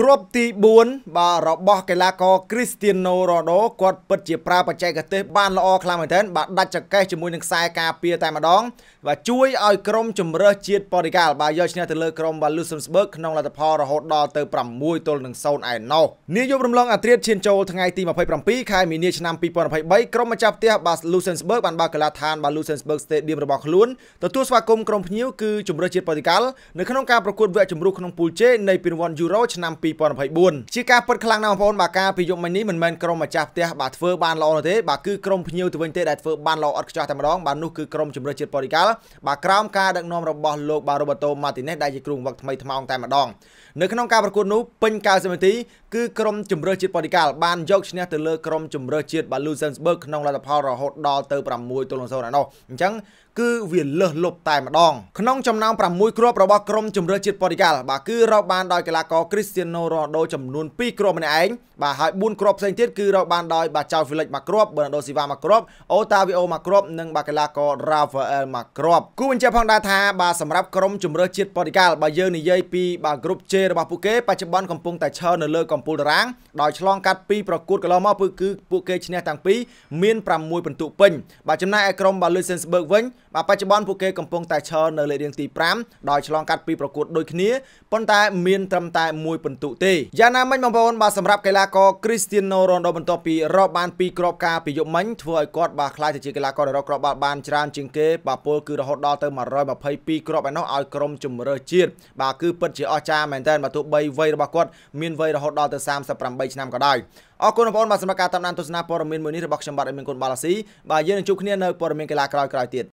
គ្រាប់ទី4បាទរបស់កីឡាករគ្រីស្ទីណូរ៉ូដូគាត់ពិតជាប្រើបច្ចេកទេសបានល្អខ្លាំងមែនទែនបាទដាច់ចកេះជាមួយនឹងខ្សែការពារតែម្ដងបាទជួយឲ្យក្រុមជំរើសជាតិប៉ូទីកាល់បាទយកឈ្នះទៅលើក្រុមវ៉ាលូស៊ឹមស្បឺកក្នុងលទ្ធផលរហូតដល់ទៅ6ទល់នឹង0ឯណោះនាយករំលងអាត្រៀតឈានចូលថ្ងៃទី27ខែមីនាឆ្នាំ2023ក្រុមម្ចាស់ផ្ទះបាទលូស៊ឹមស្បឺកបានបើកកីឡាដ្ឋានបាទលូស៊ឹមស្បឺកស្តេឌៀមរបស់ខ្លួនទទួលស្វាគមន៍ក្រុមភ្ញៀវគឺជំរើសជាតិប៉ូទីកាល់នៅក្នុងការប្រកួតវគ្គជម្រុះក្នុងពូល J នៃពានរង្វាន់យូរ៉ូឆ្នាំ2024ជាការពិតខ្លាំងណាស់បងប្អូនបាទការពីយប់មិញនេះមិនមែនក្រុមម្ចាស់ផ្ទះបាទធ្វើបានល្អទេបាទគឺក្រុមភ្ញៀវទៅវិញទេដែលធ្វើបានល្អឥតខ្ចោះតែម្ដងបាទនោះគឺក្រុមជំរឿជាតិប៉ូលីកាល់បាទក្រោមការដឹកនាំរបស់លោកបារូបូតូម៉ាទីណេសដែលជាគ្រូបង្វឹកថ្មីថ្មោងតែម្ដងនៅក្នុងការប្រកួតនោះពេញ90នាទីគឺក្រុមជំរឿជាតិប៉ូលីកាល់បានយកឈ្នះទៅលើក្រុមជំរឿជាតិបាលូសិនស្បឺកក្នុងលទ្ធផលរហូតដល់ទៅ6ទល់នឹង0ឯណោះអញ្ចឹងគឺវាលើសលប់តែម្ដងក្នុងចំណោម6គ្រាប់របស់ក្រុមជំរឿជាតិប៉ូលីកាល់បាទគឺរកបានដោយកីឡាករ Cristiano នូរ៉ូដូចំនួន2គ្រាប់ម្នាក់ឯងបាទហើយ4គ្រាប់ផ្សេងទៀតគឺរកបានដោយបាទចៅហ្វីលិចមួយគ្រាប់ប៊ឺណាដូស៊ីវ៉ាមួយគ្រាប់អូតាវីអូមួយគ្រាប់និងបាទកីឡាកររ៉ាវ៉ាអែលមួយគ្រាប់គូបញ្ជាក់ផងដែរថាបាទសម្រាប់ក្រុមជម្រើសជាតិប៉ូទីកាល់បើយើងនិយាយពីបាទក្រុម J របស់ពួកគេបច្ចុប្បន្នកំពុងតែឈរនៅលើកំពូលតារាងដោយឆ្លង កាត់ពីប្រកួតកន្លងមកគឺពួកគេឈ្នះទាំងពីរមាន6ពិន្ទុពេញបាទចំណែកឯក្រុមបាទ Luxembourg វិញបាទបច្ចុប្បន្នពួកគេកំពុងតែឈរនៅលេខរៀងទី5ដោយឆ្លងកាត់ពីប្រកួតដូចគ្នាប៉ុន្តែមានត្រឹមតែ1ពិន្ទុទុទេយ៉ាងណាមិញបងប្អូនបាទសម្រាប់កីឡាករ Cristiano Ronaldo បន្ទាប់ពីរកបានពីក្របការពីយប់មិញធ្វើឲ្យគាត់បាទខ្លាចទៅជាកីឡាករដែលរកក្របបាល់បានច្រើនជាងគេបាទពលគឺរហូតដល់ទៅ122គ្រាប់ឯណោះឲ្យក្រុមជម្រើសជាតិបាទគឺពិតជាអស្ចារ្យមែនទែនបាទទោះបីវ័យរបស់គាត់មានវ័យរហូតដល់ទៅ38ឆ្នាំក៏ដោយអរគុណបងប្អូនបាទសម្រាប់ការតាមដានទស្សនាព័ត៌មានមួយនេះរបស់ខ្ញុំបាទអេមីនគុណបាឡាស៊ីបាទយើងនឹងជួបគ្នានៅព័ត៌មានកីឡាក្រោយៗទៀត